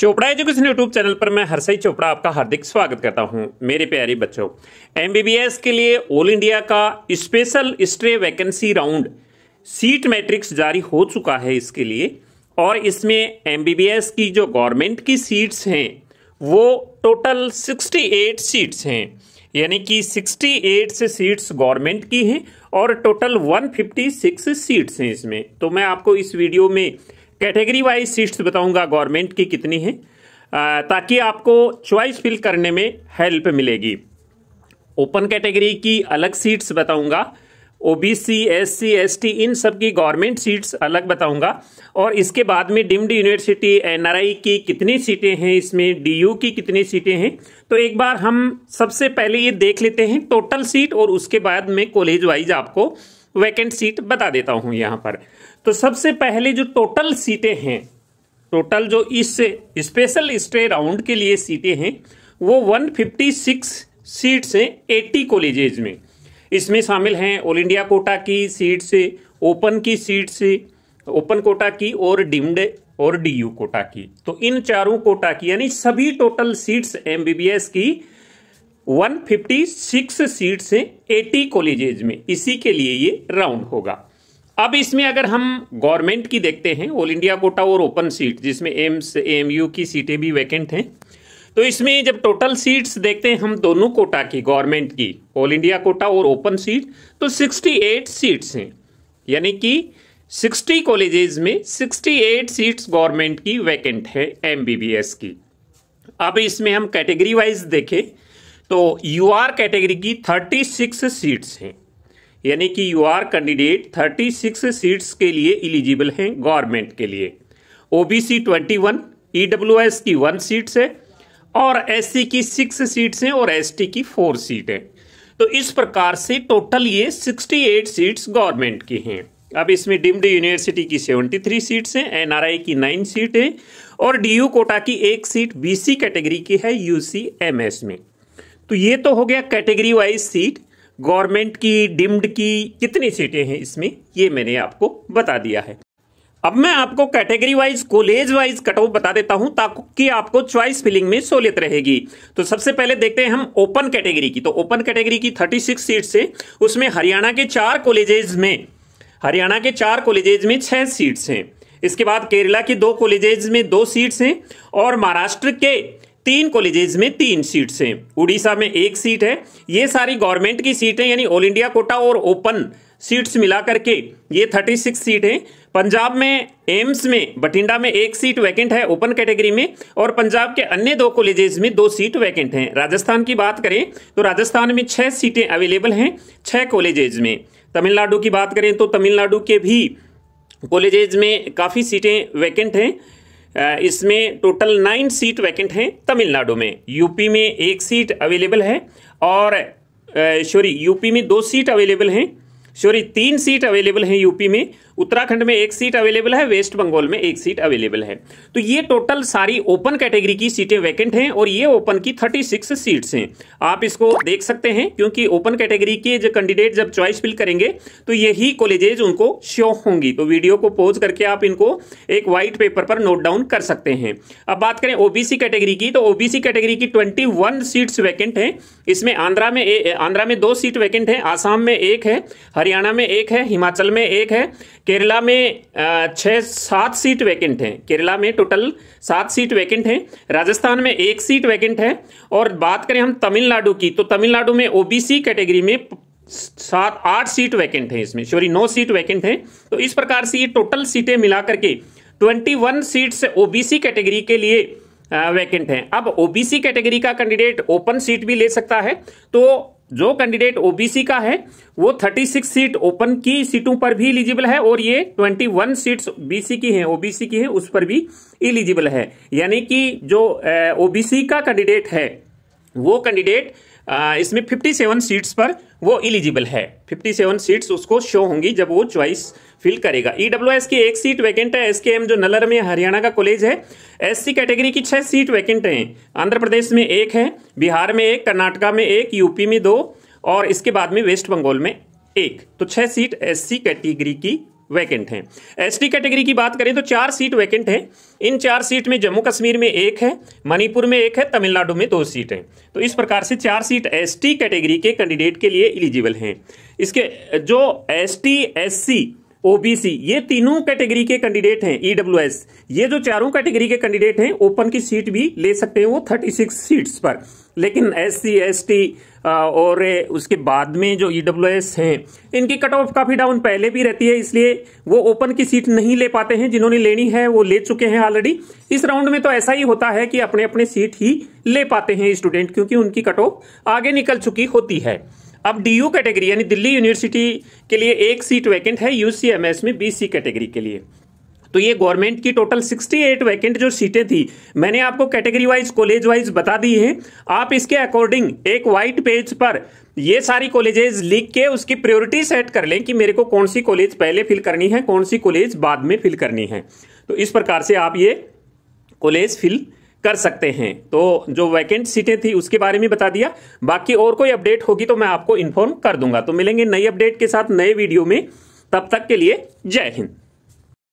Chopra education YouTube channel पर मैं हरसई चोपड़ा आपका हार्दिक स्वागत करता हूं मेरे प्यारे बच्चों एमबीबीएस के लिए ऑल इंडिया का special stray vacancy round seat matrix जारी हो चुका है इसके लिए और इसमें एमबीबीएस की जो गवर्नमेंट की सीट्स हैं वो टोटल 68 सीट्स हैं यानी कि 68 से सीट्स गवर्नमेंट की हैं और टोटल 156 सीट्स हैं इसमें तो मैं आपको इस वीडियो में कैटेगरी वाइज सीट्स बताऊंगा गवर्नमेंट की कितनी है ताकि आपको चॉइस फिल करने में हेल्प मिलेगी ओपन कैटेगरी की अलग सीट्स बताऊंगा ओबीसी एससी एसटी इन सब की गवर्नमेंट सीट्स अलग बताऊंगा और इसके बाद में डिम्ड यूनिवर्सिटी एनआरआई की कितनी सीटें हैं इसमें डीयू की कितनी सीटें हैं तो एक बार हम सबसे पहले ये देख लेते हैं टोटल सीट और उसके बाद में कॉलेज वाइज आपको वैकेंट सीट बता देता हूं यहाँ पर तो सबसे पहले जो टोटल सीटें हैं टोटल जो इस स्पेशल स्टे राउंड के लिए सीटें हैं वो 156 सीट्स हैं 80 कॉलेजेज में इसमें शामिल हैं ऑल इंडिया कोटा की सीट से ओपन की सीट से ओपन कोटा की और डिम्ड और डीयू कोटा की तो इन चारों कोटा की यानी सभी टोटल सीट्स एमबीबीएस की 156 सीट्स हैं 80 कॉलेजेज में इसी के लिए ये राउंड होगा अब इसमें अगर हम गवर्नमेंट की देखते हैं ऑल इंडिया कोटा और ओपन सीट जिसमें एम्स एएमयू की सीटें भी वैकेंट हैं तो इसमें जब टोटल सीट्स देखते हैं हम दोनों कोटा की गवर्नमेंट की ऑल इंडिया कोटा और ओपन सीट तो 68 सीट्स हैं यानी कि 60 कॉलेजेस में 68 सीट्स गवर्नमेंट की वैकेंट है एम की अब इसमें हम कैटेगरी वाइज देखें तो यू कैटेगरी की थर्टी सीट्स हैं यानी कि यू आर कैंडिडेट 36 सीट्स के लिए इलिजिबल हैं गवर्नमेंट के लिए ओबीसी 21 ईडब्ल्यूएस की वन सीट्स है और एससी की सिक्स सीट्स हैं और एसटी की फोर सीट है तो इस प्रकार से टोटल ये 68 सीट्स गवर्नमेंट की हैं अब इसमें डिम्ड यूनिवर्सिटी की 73 सीट्स हैं एनआरआई की नाइन सीट है और डीयू कोटा की एक सीट बीसी कैटेगरी की है यूसीएमएस में तो ये तो हो गया कैटेगरी वाइज सीट गवर्नमेंट की डिम्ड की कितनी सीटें हैं इसमें ये मैंने आपको बता दिया है अब मैं आपको category wise college wise cut off बता देता हूं ताकि आपको चॉइस फिलिंग में सहूलियत रहेगी तो सबसे पहले देखते हैं हम ओपन कैटेगरी की तो ओपन कैटेगरी की 36 सीट्स है उसमें हरियाणा के चार कॉलेजेज में हरियाणा के चार कॉलेजेज में छह सीट्स हैं इसके बाद केरला के दो कॉलेजेज में दो सीट्स हैं और महाराष्ट्र के तीन कॉलेजेस में तीन सीट्स हैं उड़ीसा में एक सीट है ये सारी गवर्नमेंट की सीटें यानी ऑल इंडिया कोटा और ओपन सीट्स मिलाकर के ये थर्टी सिक्स सीट हैं पंजाब में एम्स में बठिंडा में एक सीट वैकेंट है ओपन कैटेगरी में और पंजाब के अन्य दो कॉलेजेस में दो सीट वैकेंट हैं राजस्थान की बात करें तो राजस्थान में छः सीटें अवेलेबल हैं छः कॉलेजेज में तमिलनाडु की बात करें तो तमिलनाडु के भी कॉलेजेज में काफ़ी सीटें वैकेंट हैं इसमें टोटल नाइन सीट वैकेंट हैं तमिलनाडु में यूपी में एक सीट अवेलेबल है और सॉरी यूपी में दो सीट अवेलेबल हैं सॉरी तीन सीट अवेलेबल हैं यूपी में उत्तराखंड में एक सीट अवेलेबल है वेस्ट बंगाल में एक सीट अवेलेबल है तो ये टोटल सारी ओपन कैटेगरी की सीटें वैकेंट हैं और ये ओपन की 36 सीट्स हैं आप इसको देख सकते हैं क्योंकि ओपन कैटेगरी के जो कैंडिडेट जब चॉइस फिल करेंगे तो यही कॉलेजेज उनको शो होंगी तो वीडियो को पोज करके आप इनको एक व्हाइट पेपर पर नोट डाउन कर सकते हैं अब बात करें ओबीसी कैटेगरी की तो ओबीसी कैटेगरी की ट्वेंटी सीट्स वैकेंट हैं इसमें आंध्रा में आंध्रा में दो सीट वैकेंट है आसाम में एक है हरियाणा में एक है हिमाचल में एक है केरला में छः सात सीट वैकेंट हैं केरला में टोटल सात सीट वैकेंट हैं राजस्थान में एक सीट वैकेंट है और बात करें हम तमिलनाडु की तो तमिलनाडु में ओबीसी कैटेगरी में सात आठ सीट वैकेंट हैं इसमें सॉरी नौ सीट वैकेंट हैं तो इस प्रकार से ये टोटल सीटें मिला करके twenty one seats OBC category के लिए वैकेंट हैं अब ओबीसी कैटेगरी का कैंडिडेट ओपन सीट भी ले सकता है तो जो कैंडिडेट ओबीसी का है वो 36 सीट ओपन की सीटों पर भी इलिजिबल है और ये 21 सीट्स बीसी की हैं ओबीसी की है उस पर भी इलिजिबल है यानी कि जो ओबीसी का कैंडिडेट है वो कैंडिडेट इसमें फिफ्टी सेवन सीट्स पर वो इलिजिबल है फिफ्टी सेवन सीट्स उसको शो होंगी जब वो चॉइस फिल करेगा ई e की एक सीट वैकेंट है एस जो नलर में हरियाणा का कॉलेज है एस कैटेगरी की छः सीट वैकेंट हैं आंध्र प्रदेश में एक है बिहार में एक कर्नाटका में एक यूपी में दो और इसके बाद में वेस्ट बंगाल में एक तो छः सीट एस कैटेगरी की वैकेंट हैं एसटी कैटेगरी की बात करें तो चार सीट वैकेंट हैं इन चार सीट में जम्मू कश्मीर में एक है मणिपुर में एक है तमिलनाडु में दो सीट हैं तो इस प्रकार से चार सीट एसटी कैटेगरी के कैंडिडेट के लिए इलिजिबल हैं इसके जो एस टी ओबीसी ये तीनों कैटेगरी के कैंडिडेट हैं ईडब्ल्यू e ये जो चारों कैटेगरी के कैंडिडेट हैं ओपन की सीट भी ले सकते हैं वो 36 सीट्स पर लेकिन एस सी एस टी और उसके बाद में जो ईडब्ल्यू e एस हैं इनकी कट ऑफ काफ़ी डाउन पहले भी रहती है इसलिए वो ओपन की सीट नहीं ले पाते हैं जिन्होंने लेनी है वो ले चुके हैं ऑलरेडी इस राउंड में तो ऐसा ही होता है कि अपने अपने सीट ही ले पाते हैं स्टूडेंट क्योंकि उनकी कट ऑफ आगे निकल चुकी होती है अब यू कैटेगरी यानी दिल्ली यूनिवर्सिटी के लिए एक सीट वैकेंट है यू सी एम एस में बीसी कैटेगरी के लिए तो ये गवर्नमेंट की टोटल 68 वैकेंट जो सीटें थी मैंने आपको कैटेगरी वाइज कॉलेज वाइज बता दी है आप इसके अकॉर्डिंग एक वाइट पेज पर ये सारी कॉलेजेस लिख के उसकी प्रायोरिटी सेट कर लें कि मेरे को कौन सी कॉलेज पहले फिल करनी है कौन सी कॉलेज बाद में फिल करनी है तो इस प्रकार से आप ये कॉलेज फिल कर सकते हैं तो जो वैकेंट सीटें थी उसके बारे में बता दिया बाकी और कोई अपडेट होगी तो मैं आपको इन्फॉर्म कर दूंगा तो मिलेंगे नई अपडेट के साथ नए वीडियो में तब तक के लिए जय हिंद